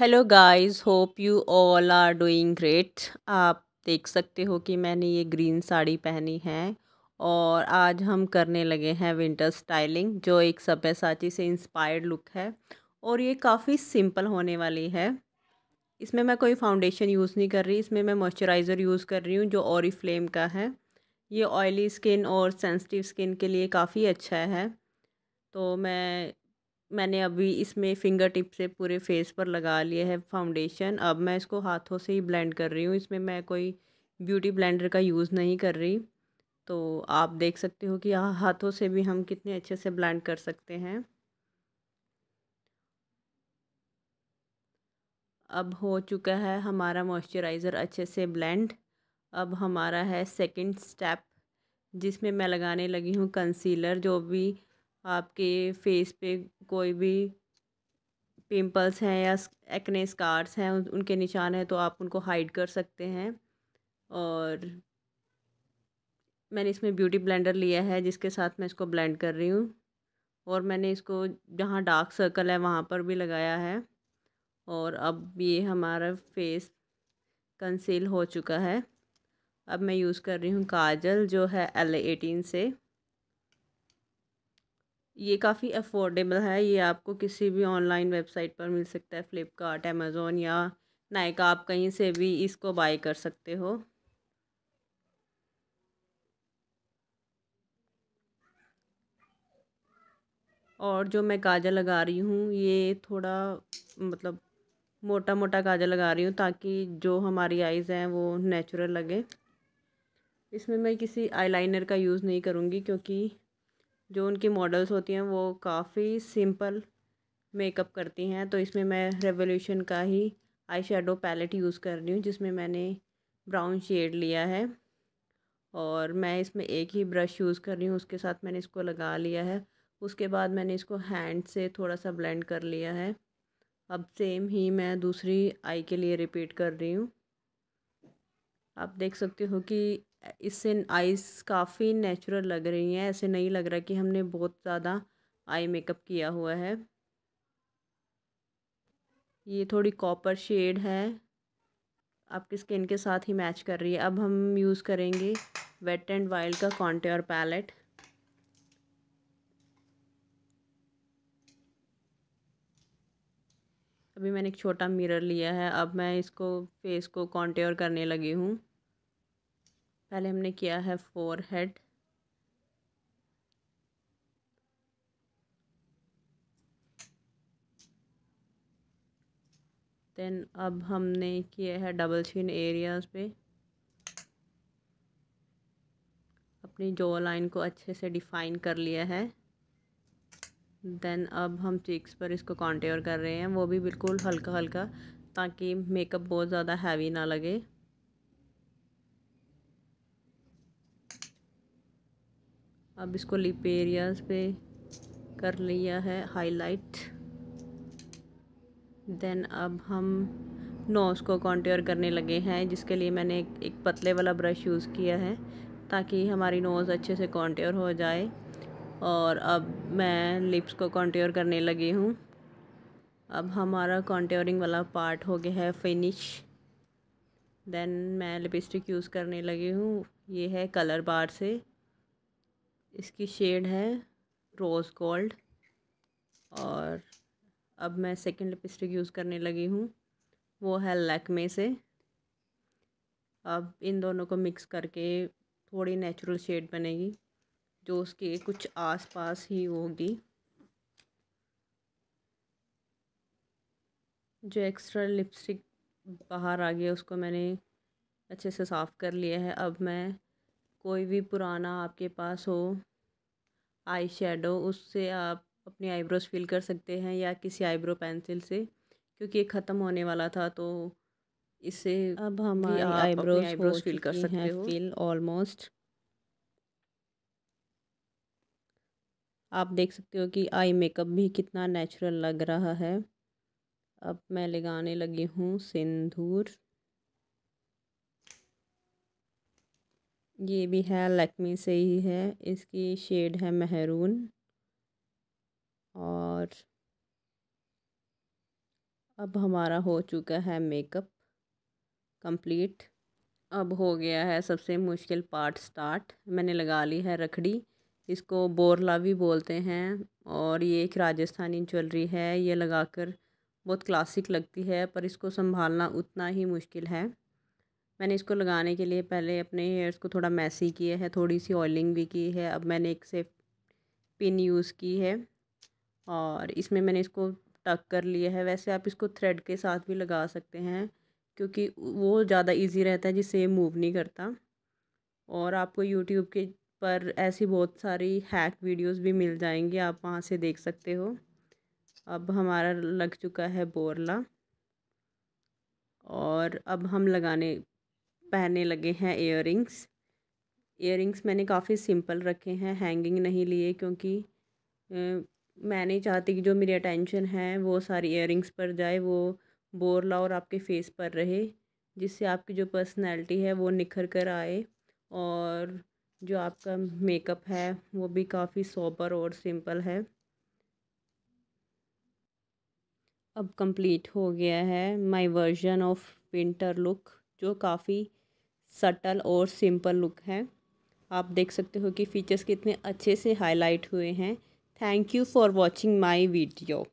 hello guys hope you all are doing great आप देख सकते हो कि मैंने ये ग्रीन साड़ी पहनी है और आज हम करने लगे हैं विंटर स्टाइलिंग जो एक सभ्यसाची से इंस्पायर्ड लुक है और ये काफ़ी सिंपल होने वाली है इसमें मैं कोई फाउंडेशन यूज़ नहीं कर रही इसमें मैं मॉइस्चराइज़र यूज़ कर रही हूँ जो और फ्लेम का है ये ऑयली स्किन और सेंसिटिव स्किन के लिए काफ़ी अच्छा है तो मैं मैंने अभी इसमें फिंगर टिप से पूरे फेस पर लगा लिया है फाउंडेशन अब मैं इसको हाथों से ही ब्लेंड कर रही हूँ इसमें मैं कोई ब्यूटी ब्लेंडर का यूज़ नहीं कर रही तो आप देख सकते हो कि हाथों से भी हम कितने अच्छे से ब्लेंड कर सकते हैं अब हो चुका है हमारा मॉइस्चराइज़र अच्छे से ब्लेंड अब हमारा है सेकंड स्टेप जिसमें मैं लगाने लगी हूँ कंसीलर जो भी आपके फेस पे कोई भी पिंपल्स हैं या एक्ने स्कार्स हैं उनके निशान हैं तो आप उनको हाइड कर सकते हैं और मैंने इसमें ब्यूटी ब्लेंडर लिया है जिसके साथ मैं इसको ब्लेंड कर रही हूँ और मैंने इसको जहाँ डार्क सर्कल है वहाँ पर भी लगाया है और अब ये हमारा फेस कंसील हो चुका है अब मैं यूज़ कर रही हूँ काजल जो है एल एटीन से ये काफ़ी अफोर्डेबल है ये आपको किसी भी ऑनलाइन वेबसाइट पर मिल सकता है फ़्लिपकार्ट अमेज़ोन या नायका आप कहीं से भी इसको बाय कर सकते हो और जो मैं काजल लगा रही हूँ ये थोड़ा मतलब मोटा मोटा काजल लगा रही हूँ ताकि जो हमारी आइज़ हैं वो नेचुरल लगे इसमें मैं किसी आईलाइनर का यूज़ नहीं करूँगी क्योंकि जो उनकी मॉडल्स होती हैं वो काफ़ी सिंपल मेकअप करती हैं तो इसमें मैं रेवोल्यूशन का ही आई शेडो पैलेट यूज़ कर रही हूँ जिसमें मैंने ब्राउन शेड लिया है और मैं इसमें एक ही ब्रश यूज़ कर रही हूँ उसके साथ मैंने इसको लगा लिया है उसके बाद मैंने इसको हैंड से थोड़ा सा ब्लेंड कर लिया है अब सेम ही मैं दूसरी आई के लिए रिपीट कर रही हूँ आप देख सकते हो कि इससे आइज़ काफ़ी नेचुरल लग रही हैं ऐसे नहीं लग रहा कि हमने बहुत ज़्यादा आई मेकअप किया हुआ है ये थोड़ी कॉपर शेड है आपकी स्किन के साथ ही मैच कर रही है अब हम यूज़ करेंगे वेट एंड वाइल्ड का कॉन्टेयर पैलेट अभी मैंने एक छोटा मिरर लिया है अब मैं इसको फेस को कॉन्टेयर करने लगी हूँ पहले हमने किया है फोर हेड देन अब हमने किया है डबल चिन एरियाज पे अपनी जो लाइन को अच्छे से डिफ़ाइन कर लिया है देन अब हम चीक्स पर इसको कॉन्टेयर कर रहे हैं वो भी बिल्कुल हल्का हल्का ताकि मेकअप बहुत ज़्यादा हैवी ना लगे अब इसको लिप एरियाज पे कर लिया है हाईलाइट देन अब हम नोज़ को कॉन्ट्योर करने लगे हैं जिसके लिए मैंने एक पतले वाला ब्रश यूज़ किया है ताकि हमारी नोज़ अच्छे से कॉन्ट्योर हो जाए और अब मैं लिप्स को कॉन्ट्योर करने लगी हूँ अब हमारा कॉन्ट्योरिंग वाला पार्ट हो गया है फिनिश देन मैं लिपस्टिक यूज़ करने लगी हूँ ये है कलर बार से इसकी शेड है रोज़ गोल्ड और अब मैं सेकंड लिपस्टिक यूज़ करने लगी हूँ वो है लैकमे से अब इन दोनों को मिक्स करके थोड़ी नेचुरल शेड बनेगी जो उसके कुछ आसपास ही होगी जो एक्स्ट्रा लिपस्टिक बाहर आ गया उसको मैंने अच्छे से साफ़ कर लिया है अब मैं कोई भी पुराना आपके पास हो आई शेडो उससे आप अपनी आईब्रोज फिल कर सकते हैं या किसी आईब्रो पेंसिल से क्योंकि ये ख़त्म होने वाला था तो इसे अब हम आईब्रोज आईब्रोज फिल कर सकते हैं फिल ऑलमोस्ट आप देख सकते हो कि आई मेकअप भी कितना नेचुरल लग रहा है अब मैं लगाने लगी हूँ सिंदूर ये भी है लकमी से ही है इसकी शेड है महरून और अब हमारा हो चुका है मेकअप कंप्लीट अब हो गया है सबसे मुश्किल पार्ट स्टार्ट मैंने लगा ली है रखड़ी इसको बोरला भी बोलते हैं और ये एक राजस्थानी ज्वेलरी है ये लगाकर बहुत क्लासिक लगती है पर इसको संभालना उतना ही मुश्किल है मैंने इसको लगाने के लिए पहले अपने हेयर्स को थोड़ा मैसी किया है थोड़ी सी ऑयलिंग भी की है अब मैंने एक से पिन यूज़ की है और इसमें मैंने इसको टक कर लिया है वैसे आप इसको थ्रेड के साथ भी लगा सकते हैं क्योंकि वो ज़्यादा इजी रहता है जिससे ये मूव नहीं करता और आपको यूट्यूब के पर ऐसी बहुत सारी हैक वीडियोस भी मिल जाएंगी आप वहाँ से देख सकते हो अब हमारा लग चुका है बोरला और अब हम लगाने पहनने लगे हैं इयर रिंग्स मैंने काफ़ी सिंपल रखे हैं हैंगिंग नहीं लिए क्योंकि मैं नहीं चाहती कि जो मेरी अटेंशन है वो सारी इयर पर जाए वो बोरला और आपके फेस पर रहे जिससे आपकी जो पर्सनैलिटी है वो निखर कर आए और जो आपका मेकअप है वो भी काफ़ी सॉपर और सिंपल है अब कंप्लीट हो गया है my version of winter look जो काफ़ी सटल और सिंपल लुक है आप देख सकते हो कि फ़ीचर्स कितने अच्छे से हाईलाइट हुए हैं thank you for watching my video